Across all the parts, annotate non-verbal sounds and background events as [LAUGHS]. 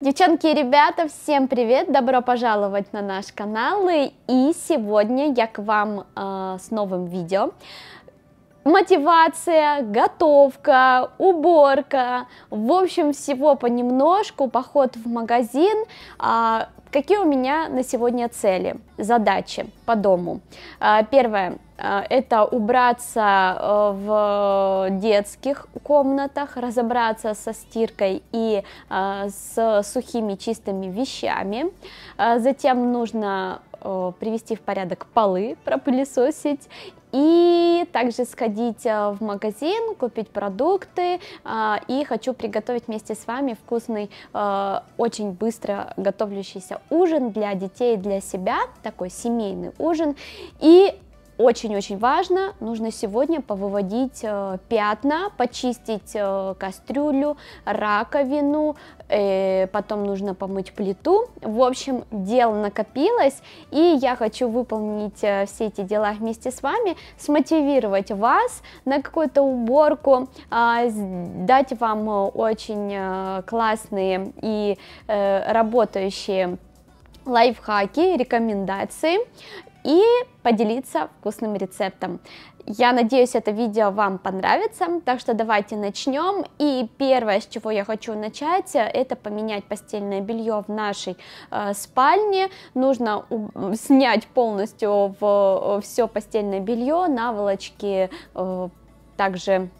Девчонки и ребята, всем привет! Добро пожаловать на наш канал! И сегодня я к вам э, с новым видео. Мотивация, готовка, уборка, в общем, всего понемножку, поход в магазин. Э, какие у меня на сегодня цели, задачи по дому? Э, первое Э, это убраться э, в детских комнатах, разобраться со стиркой и э, с сухими чистыми вещами. Затем нужно привести в порядок полы, пропылесосить и также сходить в магазин, купить продукты и хочу приготовить вместе с вами вкусный, очень быстро готовящийся ужин для детей, для себя, такой семейный ужин и очень-очень важно, нужно сегодня повыводить э, пятна, почистить э, кастрюлю, раковину, э, потом нужно помыть плиту. В общем, дел накопилось, и я хочу выполнить э, все эти дела вместе с вами, смотивировать вас на какую-то уборку, э, дать вам э, очень э, классные и э, работающие лайфхаки, рекомендации и поделиться вкусным рецептом. Я надеюсь, это видео вам понравится, так что давайте начнем. И первое, с чего я хочу начать, это поменять постельное белье в нашей э, спальне. Нужно снять полностью в, э, все постельное белье, наволочки, э, также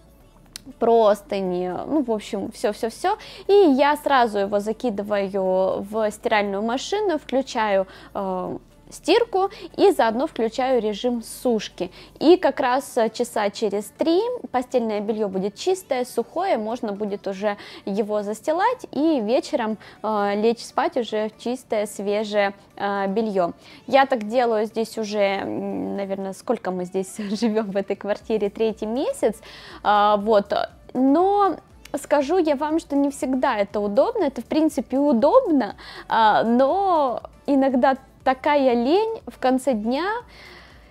простыни, ну, в общем, все-все-все. И я сразу его закидываю в стиральную машину, включаю э, стирку и заодно включаю режим сушки. И как раз э, часа через три постельное белье будет чистое, сухое, можно будет уже его застилать и вечером э, лечь спать уже в чистое, свежее э, белье. Я так делаю здесь уже, наверное, сколько мы здесь [LAUGHS] живем в этой квартире, третий месяц, э, вот, но скажу я вам, что не всегда это удобно, это в принципе удобно, э, но иногда такая лень в конце дня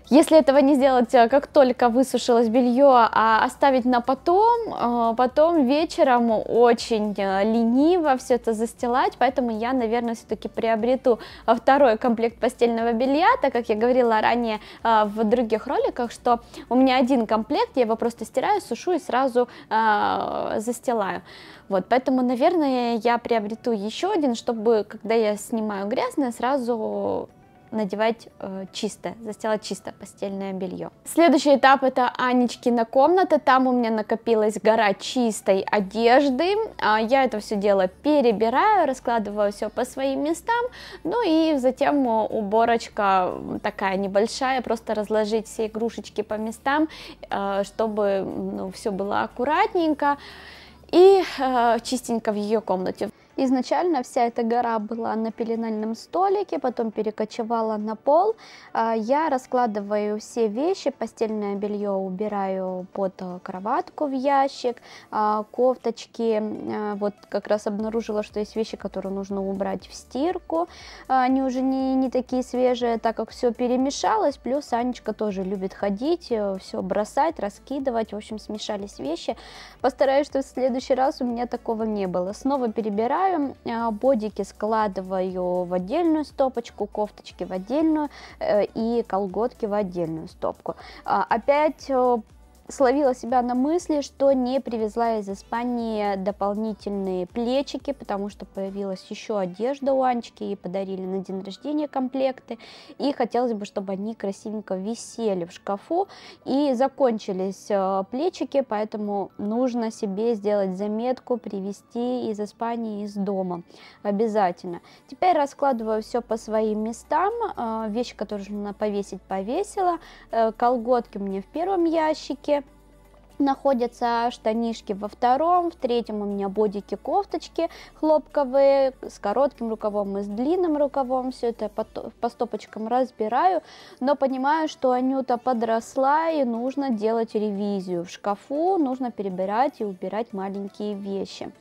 если этого не сделать, э, как только высушилось белье, а оставить на потом, э, потом вечером очень э, лениво все это застилать, поэтому я, наверное, все-таки приобрету второй комплект постельного белья, так как я говорила ранее в других роликах, что у меня один комплект, я его просто стираю, сушу и сразу застилаю. Вот, поэтому, наверное, я приобрету еще один, чтобы, когда я снимаю грязное, сразу надевать э, чистое, застилать чисто постельное белье. Следующий этап это Анечкина комната, там у меня накопилась гора чистой одежды, а я это все дело перебираю, раскладываю все по своим местам, ну и затем э, уборочка такая небольшая, просто разложить все игрушечки по местам, э, чтобы ну, все было аккуратненько и э, чистенько в ее комнате. Изначально вся эта гора была на пеленальном столике, потом перекочевала на пол. А, я раскладываю все вещи, постельное белье убираю под э, кроватку в ящик, а, кофточки. Э, вот как раз обнаружила, что есть вещи, которые нужно убрать в стирку. А, они уже не, не такие свежие, так как все перемешалось. Плюс Анечка тоже любит ходить, э, все бросать, раскидывать. В общем, смешались вещи. Постараюсь, чтобы в следующий раз у меня такого не было. Снова перебираю разбираю, э, бодики складываю в отдельную стопочку, кофточки в отдельную э, и колготки в отдельную стопку. А, опять э, словила себя на мысли, что не привезла из Испании дополнительные плечики, потому что появилась еще одежда у Анечки, и подарили на день рождения комплекты, и хотелось бы, чтобы они красивенько висели в шкафу, и закончились э, плечики, поэтому нужно себе сделать заметку, привезти из Испании, из дома, обязательно. Теперь раскладываю все по своим местам, э, вещи, которые нужно повесить, повесила, э, колготки мне в первом ящике, находятся штанишки во втором, в третьем у меня бодики, кофточки хлопковые с коротким рукавом и с длинным рукавом, все это по, по стопочкам разбираю, но понимаю, что Анюта подросла и нужно делать ревизию в шкафу, нужно перебирать и убирать маленькие вещи.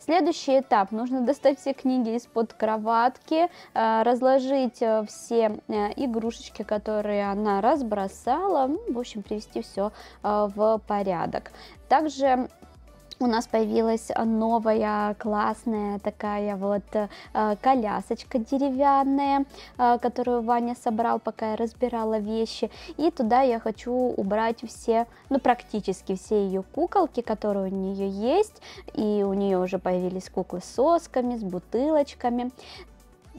Следующий этап, нужно достать все книги из-под кроватки, э, разложить э, все э, игрушечки, которые она разбросала, ну, в общем, привести все в порядок порядок. Также у нас появилась новая классная такая вот э, колясочка деревянная, э, которую Ваня собрал, пока я разбирала вещи. И туда я хочу убрать все, ну практически все ее куколки, которые у нее есть. И у нее уже появились куклы с сосками, с бутылочками.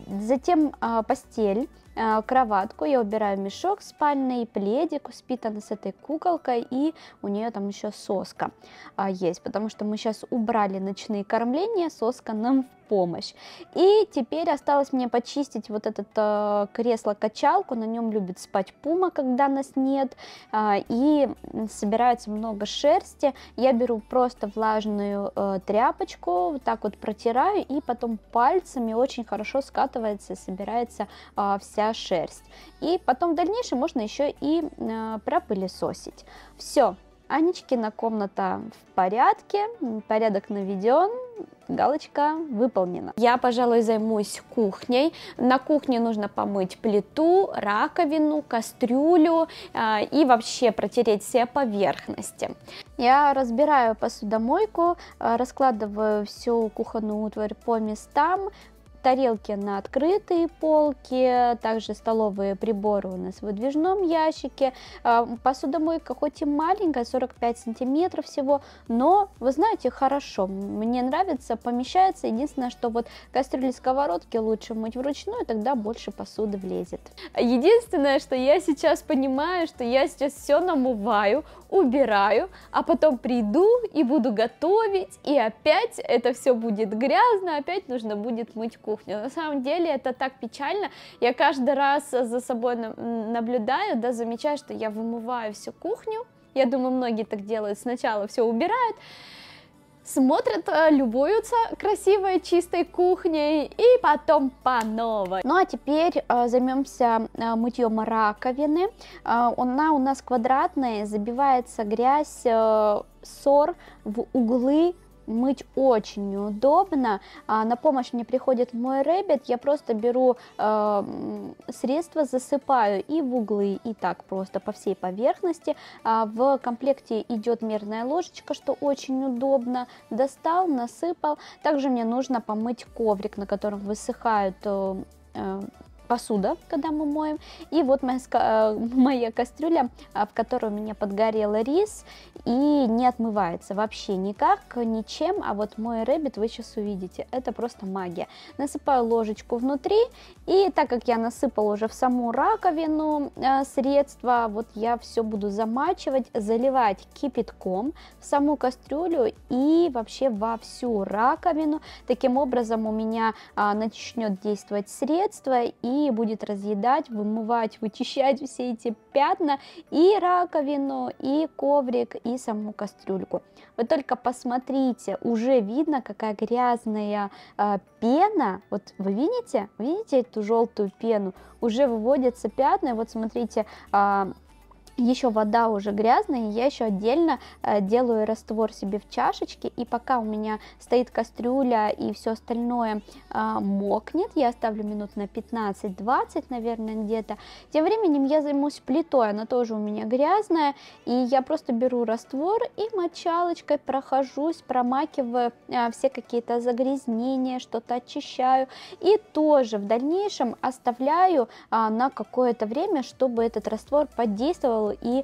Затем а, постель, а, кроватку я убираю мешок спальный, пледик спитан с этой куколкой и у нее там еще соска а, есть, потому что мы сейчас убрали ночные кормления, соска нам в помощь. И теперь осталось мне почистить вот этот э, кресло-качалку, на нем любит спать пума, когда нас нет, э, и собирается много шерсти. Я беру просто влажную э, тряпочку, вот так вот протираю, и потом пальцами очень хорошо скатывается, собирается э, вся шерсть. И потом в дальнейшем можно еще и э, пропылесосить. Все, Анечкина комната в порядке, порядок наведен, галочка выполнена. Я, пожалуй, займусь кухней. На кухне нужно помыть плиту, раковину, кастрюлю э, и вообще протереть все поверхности. Я разбираю посудомойку, а, раскладываю всю кухонную утварь по местам, тарелки на открытые полки, также столовые приборы у нас в выдвижном ящике. А, посудомойка хоть и маленькая, 45 сантиметров всего, но, вы знаете, хорошо, мне нравится, помещается. Единственное, что вот кастрюли сковородки лучше мыть вручную, тогда больше посуды влезет. Единственное, что я сейчас понимаю, что я сейчас все намываю, убираю, а потом приду и буду готовить, и опять это все будет грязно, опять нужно будет мыть кухню. На самом деле это так печально. Я каждый раз за собой наблюдаю, да, замечаю, что я вымываю всю кухню. Я думаю, многие так делают. Сначала все убирают, смотрят, э, любуются красивой чистой кухней и потом по новой. Ну а теперь э, займемся э, мытьем раковины. Э, она у нас квадратная, забивается грязь, э, сор в углы мыть очень неудобно. А на помощь мне приходит мой Рэббит, я просто беру э, средство, засыпаю и в углы, и так просто по всей поверхности. А в комплекте идет мерная ложечка, что очень удобно. Достал, насыпал. Также мне нужно помыть коврик, на котором высыхают э, э посуда, когда мы моем. И вот моя, э, [LAUGHS] моя кастрюля, э, в которой у меня подгорел рис, и не отмывается вообще никак, ничем. А вот мой рэббит вы сейчас увидите. Это просто магия. Насыпаю ложечку внутри, и так как я насыпала уже в саму раковину э, средство, вот я все буду замачивать, заливать кипятком в саму кастрюлю и вообще во всю раковину. Таким образом у меня э, начнет действовать средство, и терапии будет разъедать, вымывать, вычищать все эти пятна и раковину, и коврик, и саму кастрюльку. Вы только посмотрите, уже видно, какая грязная э, пена. Вот вы видите? Видите эту желтую пену? Уже выводятся пятна. Вот смотрите, э, еще вода уже грязная, и я еще отдельно э, делаю раствор себе в чашечке, и пока у меня стоит кастрюля и все остальное а, мокнет, я оставлю минут на 15-20, наверное, где-то. Тем временем я займусь плитой, она тоже у меня грязная, и я просто беру раствор и мочалочкой прохожусь, промакиваю а, все какие-то загрязнения, что-то очищаю, и тоже в дальнейшем оставляю а, на какое-то время, чтобы этот раствор подействовал высушил и э,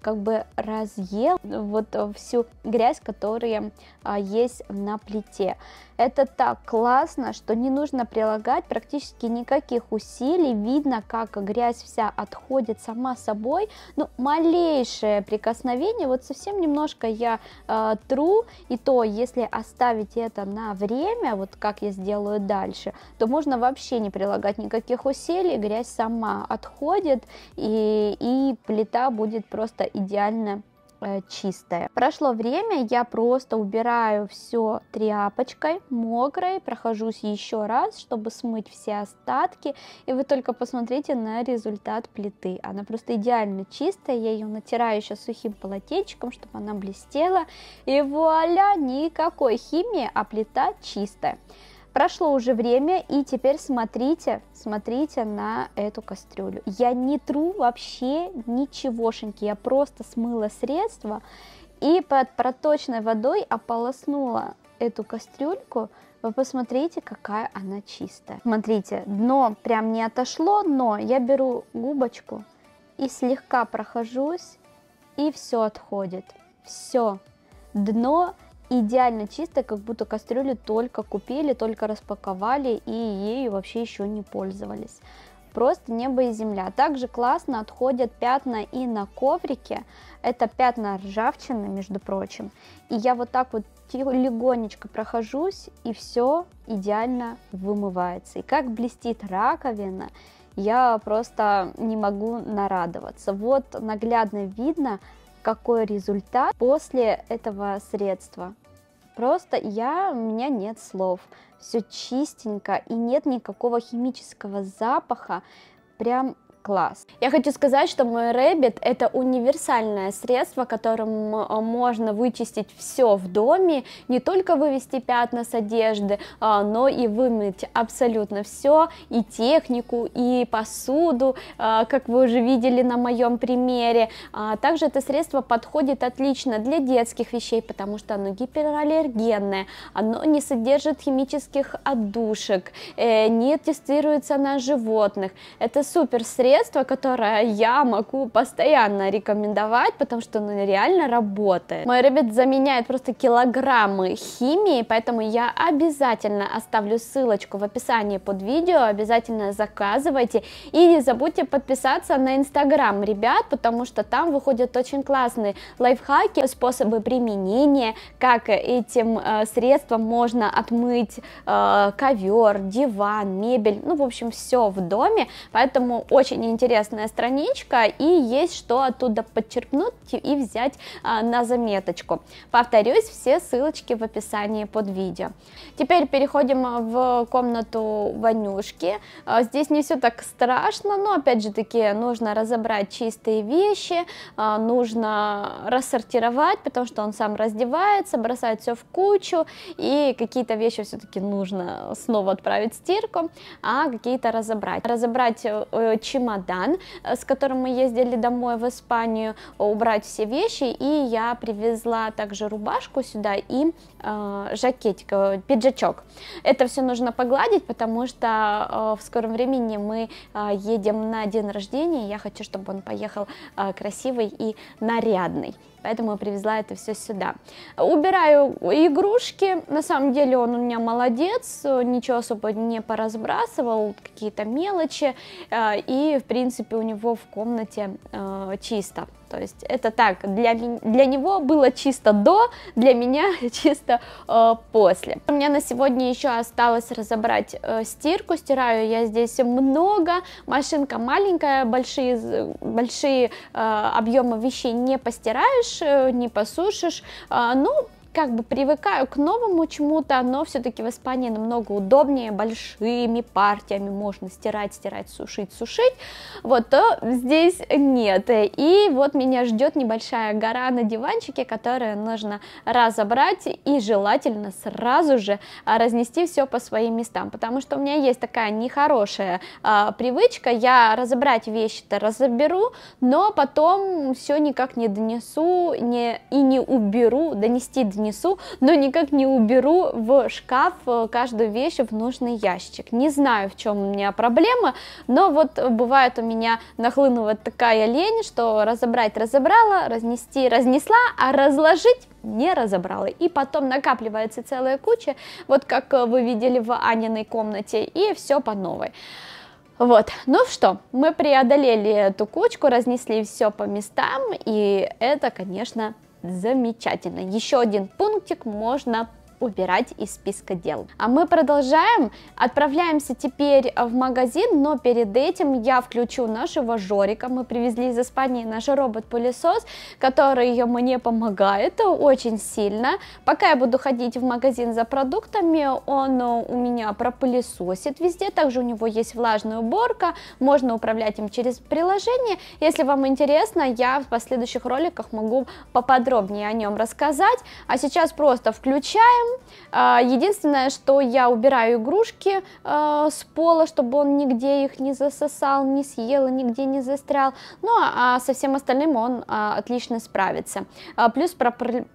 как бы разъел вот э, всю грязь, которая а, есть на плите. Это так классно, что не нужно прилагать практически никаких усилий. Видно, как грязь вся отходит сама собой. Ну, малейшее прикосновение, вот совсем немножко я э, тру, и то, если оставить это на время, вот как я сделаю дальше, то можно вообще не прилагать никаких усилий, грязь сама отходит, и, и плита будет просто идеально Э, чистое. Прошло время, я просто убираю все тряпочкой мокрой, прохожусь еще раз, чтобы смыть все остатки, и вы только посмотрите на результат плиты. Она просто идеально чистая, я ее натираю еще сухим полотенчиком, чтобы она блестела, и вуаля, никакой химии, а плита чистая. Прошло уже время, и теперь смотрите, смотрите на эту кастрюлю. Я не тру вообще ничегошеньки, я просто смыла средство и под проточной водой ополоснула эту кастрюльку, вы посмотрите, какая она чистая. Смотрите, дно прям не отошло, но я беру губочку и слегка прохожусь, и все отходит. Все. Дно идеально чистая, как будто кастрюлю только купили, только распаковали и ею вообще еще не пользовались. Просто небо и земля. Также классно отходят пятна и на коврике. Это пятна ржавчины, между прочим. И я вот так вот легонечко прохожусь, и все идеально вымывается. И как блестит раковина, я просто не могу нарадоваться. Вот наглядно видно, какой результат после этого средства. Просто я, у меня нет слов. Все чистенько и нет никакого химического запаха. Прям класс. Я хочу сказать, что мой Рэббит это универсальное средство, которым э, можно вычистить все в доме, не только вывести пятна с одежды, э, но и вымыть абсолютно все, и технику, и посуду, э, как вы уже видели на моем примере. А, также это средство подходит отлично для детских вещей, потому что оно гипераллергенное, оно не содержит химических отдушек, не тестируется на животных. Это супер средство средство, которое я могу постоянно рекомендовать, потому что оно реально работает. Мой ребят заменяет просто килограммы химии, поэтому я обязательно оставлю ссылочку в описании под видео, обязательно заказывайте и не забудьте подписаться на инстаграм ребят, потому что там выходят очень классные лайфхаки, способы применения, как этим э, средством можно отмыть э, ковер, диван, мебель, ну в общем все в доме, поэтому очень интересная страничка и есть что оттуда подчеркнуть и взять а, на заметочку. Повторюсь, все ссылочки в описании под видео. Теперь переходим а, в комнату Ванюшки. А, здесь не все так страшно, но опять же таки нужно разобрать чистые вещи, нужно рассортировать, потому что он сам раздевается, бросает все в кучу и какие-то вещи все-таки нужно снова отправить в стирку, а какие-то разобрать. Разобрать э, чемодан чемодан, э, с которым мы ездили домой в Испанию, э, убрать все вещи, и я привезла также рубашку сюда и э, жакетик, э, пиджачок. Это все нужно погладить, потому что э, в скором времени мы э, едем на день рождения, я хочу, чтобы он поехал э, красивый и нарядный поэтому я привезла это все сюда. Убираю игрушки, на самом деле он у меня молодец, ничего особо не поразбрасывал, какие-то мелочи, э, и, в принципе, у него в комнате э, чисто. То есть это так, для, для него было чисто до, для меня [LAUGHS] чисто э, после. У меня на сегодня еще осталось разобрать э, стирку. Стираю я здесь много, машинка маленькая, большие, большие э, объемы вещей не постираешь, э, не посушишь. Э, ну, как бы привыкаю к новому чему-то, но все-таки в Испании намного удобнее, большими партиями можно стирать, стирать, сушить, сушить, вот, то здесь нет. И вот меня ждет небольшая гора на диванчике, которую нужно разобрать и желательно сразу же а, разнести все по своим местам, потому что у меня есть такая нехорошая а, привычка, я разобрать вещи-то разоберу, но потом все никак не донесу не, и не уберу, донести разнесу, но никак не уберу в шкаф э, каждую вещь в нужный ящик. Не знаю, в чем у меня проблема, но вот бывает у меня нахлынувает такая лень, что разобрать разобрала, разнести разнесла, а разложить не разобрала. И потом накапливается целая куча, вот как э, вы видели в Аниной комнате, и все по новой. Вот, ну что, мы преодолели эту кучку, разнесли все по местам, и это, конечно, Замечательно. Еще один пунктик можно убирать из списка дел. А мы продолжаем, отправляемся теперь в магазин, но перед этим я включу нашего Жорика, мы привезли из Испании наш робот-пылесос, который мне помогает очень сильно. Пока я буду ходить в магазин за продуктами, он у меня пропылесосит везде, также у него есть влажная уборка, можно управлять им через приложение. Если вам интересно, я в последующих роликах могу поподробнее о нем рассказать, а сейчас просто включаем а, единственное, что я убираю игрушки а, с пола, чтобы он нигде их не засосал, не съел, и нигде не застрял. Ну, а со всем остальным он а, отлично справится. Плюс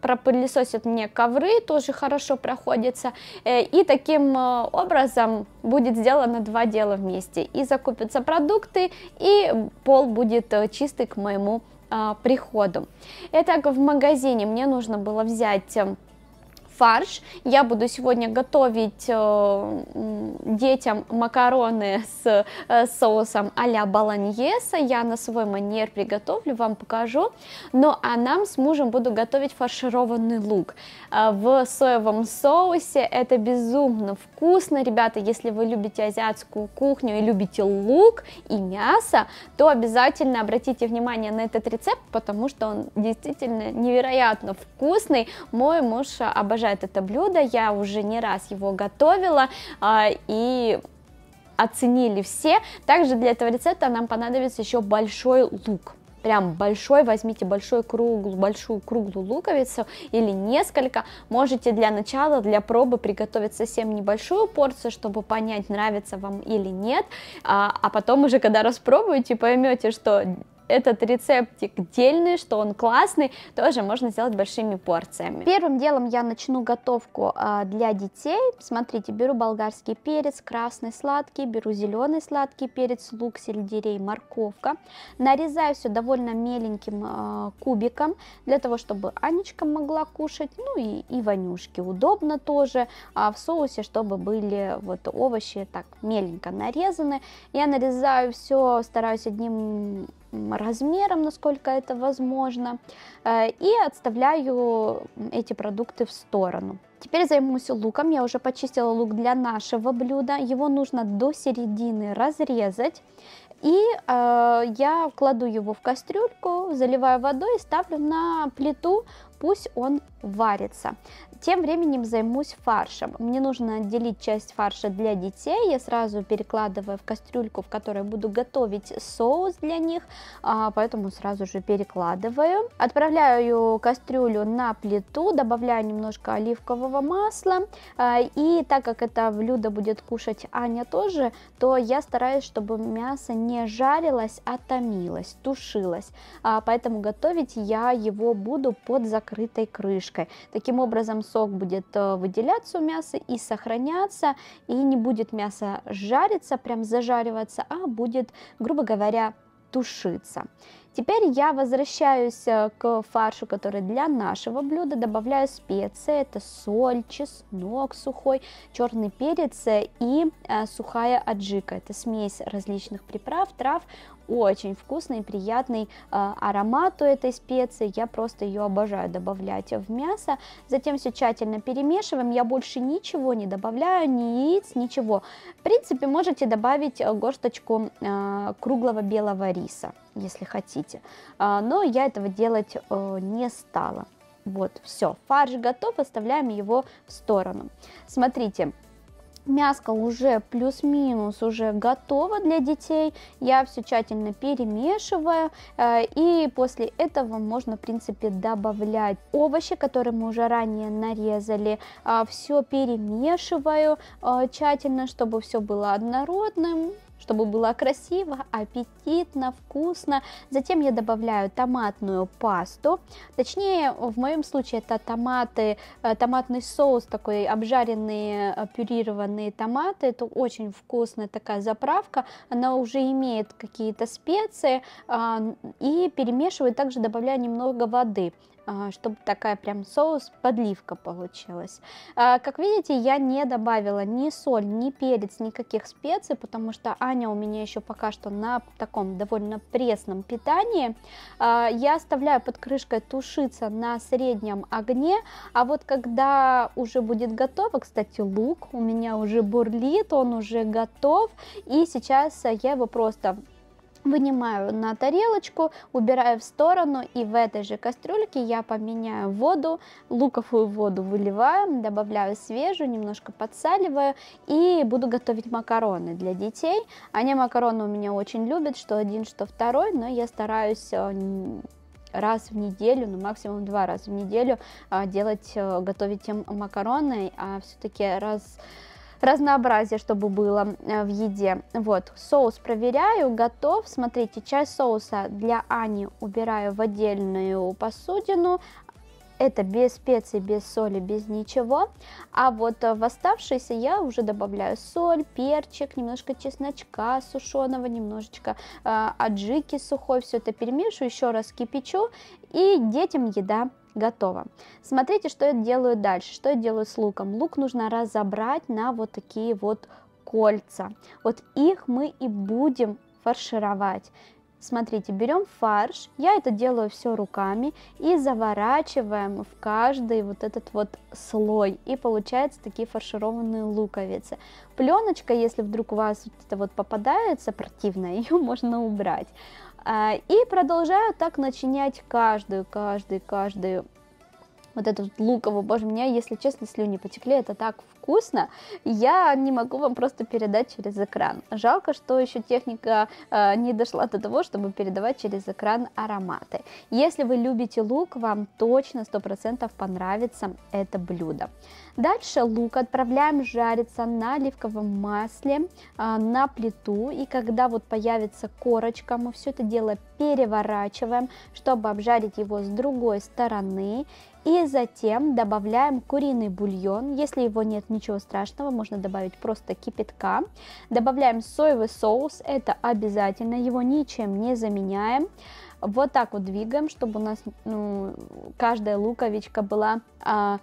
пропылесосит мне ковры, тоже хорошо проходится. Э, и таким э, образом будет сделано два дела вместе. И закупятся продукты, и пол будет э, чистый к моему приходу. Итак, в магазине мне нужно было взять эм, фарш. Я буду сегодня готовить э, детям макароны с э, соусом а-ля баланьеса. Я на свой манер приготовлю, вам покажу. Ну а нам с мужем буду готовить фаршированный лук э, в соевом соусе. Это безумно вкусно. Ребята, если вы любите азиатскую кухню и любите лук и мясо, то обязательно обратите внимание на этот рецепт, потому что он действительно невероятно вкусный. Мой муж обожает обожает это блюдо, я уже не раз его готовила, а, и оценили все. Также для этого рецепта нам понадобится еще большой лук прям большой, возьмите большой круглую, большую круглую луковицу или несколько. Можете для начала, для пробы приготовить совсем небольшую порцию, чтобы понять, нравится вам или нет, а, а потом уже, когда распробуете, поймете, что этот рецептик дельный, что он классный, тоже можно сделать большими порциями. Первым делом я начну готовку а, для детей. Смотрите, беру болгарский перец, красный сладкий, беру зеленый сладкий перец, лук, сельдерей, морковка. Нарезаю все довольно меленьким а, кубиком, для того, чтобы Анечка могла кушать, ну и, и Ванюшке удобно тоже. А в соусе, чтобы были вот овощи так меленько нарезаны. Я нарезаю все, стараюсь одним размером, насколько это возможно, э, и отставляю эти продукты в сторону. Теперь займусь луком, я уже почистила лук для нашего блюда, его нужно до середины разрезать, и э, я кладу его в кастрюльку, заливаю водой и ставлю на плиту, пусть он варится. Тем временем займусь фаршем. Мне нужно отделить часть фарша для детей. Я сразу перекладываю в кастрюльку, в которой буду готовить соус для них, а поэтому сразу же перекладываю. Отправляю кастрюлю на плиту, добавляю немножко оливкового масла. А, и так как это блюдо будет кушать Аня тоже, то я стараюсь, чтобы мясо не жарилось, а томилось, тушилось. А, поэтому готовить я его буду под закрытой крышкой. Таким образом, сок будет э, выделяться у мяса и сохраняться, и не будет мясо жариться, прям зажариваться, а будет, грубо говоря, тушиться. Теперь я возвращаюсь э, к фаршу, который для нашего блюда. Добавляю специи, это соль, чеснок сухой, черный перец и э, сухая аджика. Это смесь различных приправ, трав, очень вкусный, приятный э, аромат у этой специи. Я просто ее обожаю добавлять в мясо. Затем все тщательно перемешиваем. Я больше ничего не добавляю, ни яиц, ничего. В принципе, можете добавить э, горсточку э, круглого белого риса, если хотите. Э, но я этого делать э, не стала. Вот, все, фарш готов, оставляем его в сторону. Смотрите, Мяско уже плюс-минус уже готово для детей. Я все тщательно перемешиваю. Э, и после этого можно, в принципе, добавлять овощи, которые мы уже ранее нарезали. А, все перемешиваю э, тщательно, чтобы все было однородным чтобы было красиво, аппетитно, вкусно. Затем я добавляю томатную пасту, точнее в моем случае это томаты, э, томатный соус, такой обжаренные э, пюрированные томаты, это очень вкусная такая заправка, она уже имеет какие-то специи а, и перемешиваю, также добавляю немного воды а, чтобы такая прям соус, подливка получилась. А, как видите, я не добавила ни соль, ни перец, никаких специй, потому что они Аня у меня еще пока что на таком довольно пресном питании. А, я оставляю под крышкой тушиться на среднем огне, а вот когда уже будет готово, кстати, лук у меня уже бурлит, он уже готов, и сейчас я его просто вынимаю на тарелочку, убираю в сторону и в этой же кастрюльке я поменяю воду, луковую воду выливаю, добавляю свежую, немножко подсаливаю и буду готовить макароны для детей. Они макароны у меня очень любят, что один, что второй, но я стараюсь э, раз в неделю, ну максимум два раза в неделю а, делать, э, готовить им макароны, а все-таки раз разнообразие, чтобы было э, в еде. Вот, соус проверяю, готов. Смотрите, часть соуса для Ани убираю в отдельную посудину, это без специй, без соли, без ничего. А вот э, в оставшиеся я уже добавляю соль, перчик, немножко чесночка сушеного, немножечко э, аджики сухой. Все это перемешиваю, еще раз кипячу. И детям еда Готово. Смотрите, что я делаю дальше, что я делаю с луком. Лук нужно разобрать на вот такие вот кольца. Вот их мы и будем фаршировать. Смотрите, берем фарш, я это делаю все руками и заворачиваем в каждый вот этот вот слой. И получается такие фаршированные луковицы. Пленочка, если вдруг у вас вот это вот попадается противная, [LAUGHS] ее можно убрать. А, и продолжаю так начинять каждую, каждую, каждую вот этот луковый, боже, меня, если честно, слюни потекли, это так вкусно, я не могу вам просто передать через экран. Жалко, что еще техника э, не дошла до того, чтобы передавать через экран ароматы. Если вы любите лук, вам точно 100% понравится это блюдо. Дальше лук отправляем жариться на оливковом масле э, на плиту, и когда вот появится корочка, мы все это дело переворачиваем, чтобы обжарить его с другой стороны, и затем добавляем куриный бульон, если его нет ничего страшного, можно добавить просто кипятка. Добавляем соевый соус, это обязательно, его ничем не заменяем. Вот так вот двигаем, чтобы у нас ну, каждая луковичка была а,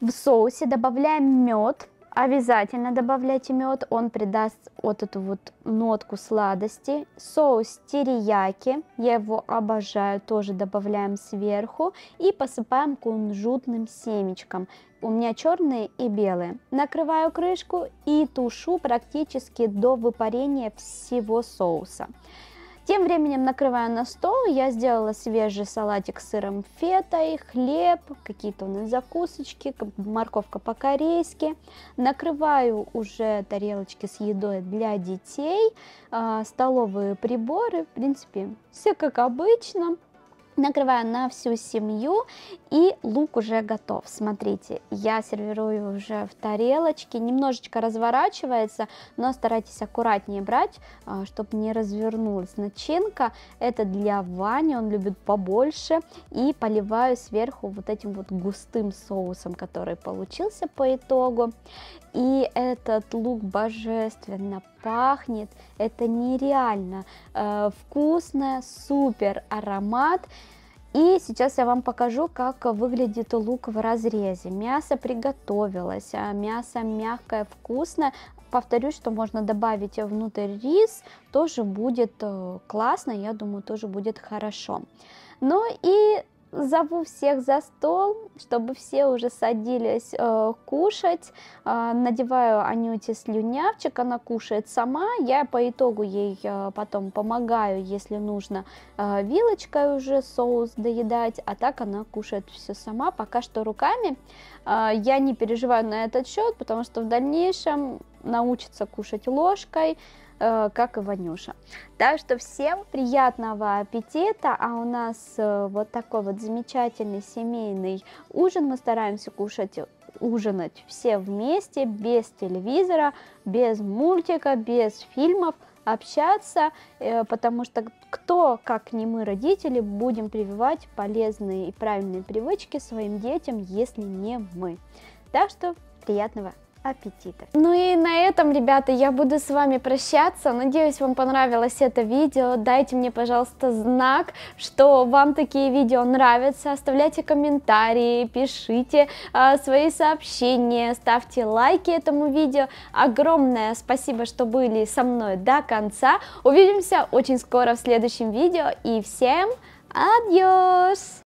в соусе. Добавляем мед Обязательно добавляйте мед, он придаст вот эту вот нотку сладости. Соус терияки, я его обожаю, тоже добавляем сверху. И посыпаем кунжутным семечком. У меня черные и белые. Накрываю крышку и тушу практически до выпарения всего соуса. Тем временем накрываю на стол. Я сделала свежий салатик с сыром фетой, хлеб, какие-то у нас закусочки, морковка по-корейски. Накрываю уже тарелочки с едой для детей, а, столовые приборы. В принципе, все как обычно накрываю на всю семью и лук уже готов. Смотрите, я сервирую уже в тарелочке. Немножечко разворачивается, но старайтесь аккуратнее брать, а, чтобы не развернулась начинка. Это для Вани, он любит побольше. И поливаю сверху вот этим вот густым соусом, который получился по итогу. И этот лук божественно пахнет. Это нереально э, вкусно, супер аромат. И сейчас я вам покажу, как выглядит лук в разрезе. Мясо приготовилось, а, мясо мягкое, вкусное. Повторюсь, что можно добавить внутрь рис, тоже будет э, классно, я думаю, тоже будет хорошо. Ну и зову всех за стол, чтобы все уже садились э, кушать. Э, надеваю Анюте слюнявчик, она кушает сама. Я по итогу ей э, потом помогаю, если нужно, э, вилочкой уже соус доедать, а так она кушает все сама, пока что руками. Э, я не переживаю на этот счет, потому что в дальнейшем научится кушать ложкой, Э, как и Ванюша. Так что всем приятного аппетита, а у нас э, вот такой вот замечательный семейный ужин. Мы стараемся кушать ужинать все вместе, без телевизора, без мультика, без фильмов, общаться, э, потому что кто, как не мы, родители, будем прививать полезные и правильные привычки своим детям, если не мы. Так что приятного аппетита. Ну и на этом, ребята, я буду с вами прощаться. Надеюсь, вам понравилось это видео. Дайте мне, пожалуйста, знак, что вам такие видео нравятся. Оставляйте комментарии, пишите э, свои сообщения, ставьте лайки этому видео. Огромное спасибо, что были со мной до конца. Увидимся очень скоро в следующем видео. И всем адьос!